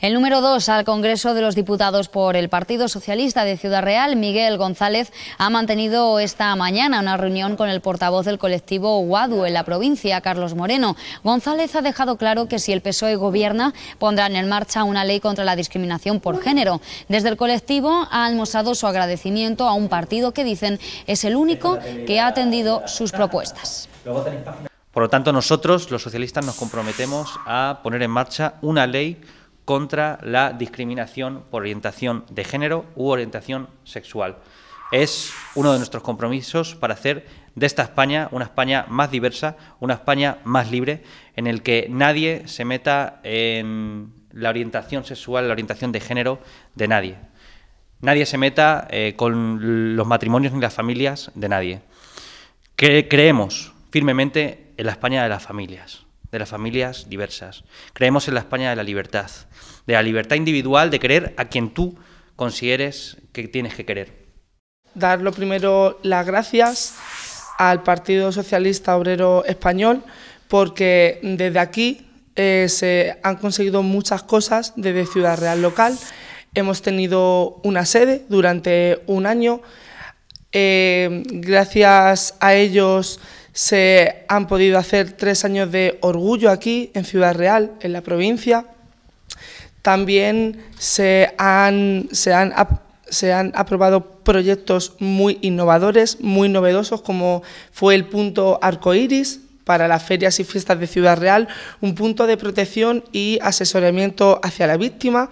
El número dos al Congreso de los Diputados por el Partido Socialista de Ciudad Real, Miguel González, ha mantenido esta mañana una reunión con el portavoz del colectivo UADU en la provincia, Carlos Moreno. González ha dejado claro que si el PSOE gobierna, pondrán en marcha una ley contra la discriminación por género. Desde el colectivo ha almorzado su agradecimiento a un partido que dicen es el único que ha atendido sus propuestas. Por lo tanto, nosotros, los socialistas, nos comprometemos a poner en marcha una ley contra la discriminación por orientación de género u orientación sexual. Es uno de nuestros compromisos para hacer de esta España una España más diversa, una España más libre, en el que nadie se meta en la orientación sexual, la orientación de género de nadie. Nadie se meta eh, con los matrimonios ni las familias de nadie. Que creemos firmemente en la España de las familias de las familias diversas. Creemos en la España de la libertad, de la libertad individual de querer a quien tú consideres que tienes que querer. Dar lo primero las gracias al Partido Socialista Obrero Español porque desde aquí eh, se han conseguido muchas cosas desde Ciudad Real local. Hemos tenido una sede durante un año eh, gracias a ellos se han podido hacer tres años de orgullo aquí, en Ciudad Real, en la provincia. También se han, se han aprobado proyectos muy innovadores, muy novedosos, como fue el punto arcoíris para las ferias y fiestas de Ciudad Real, un punto de protección y asesoramiento hacia la víctima.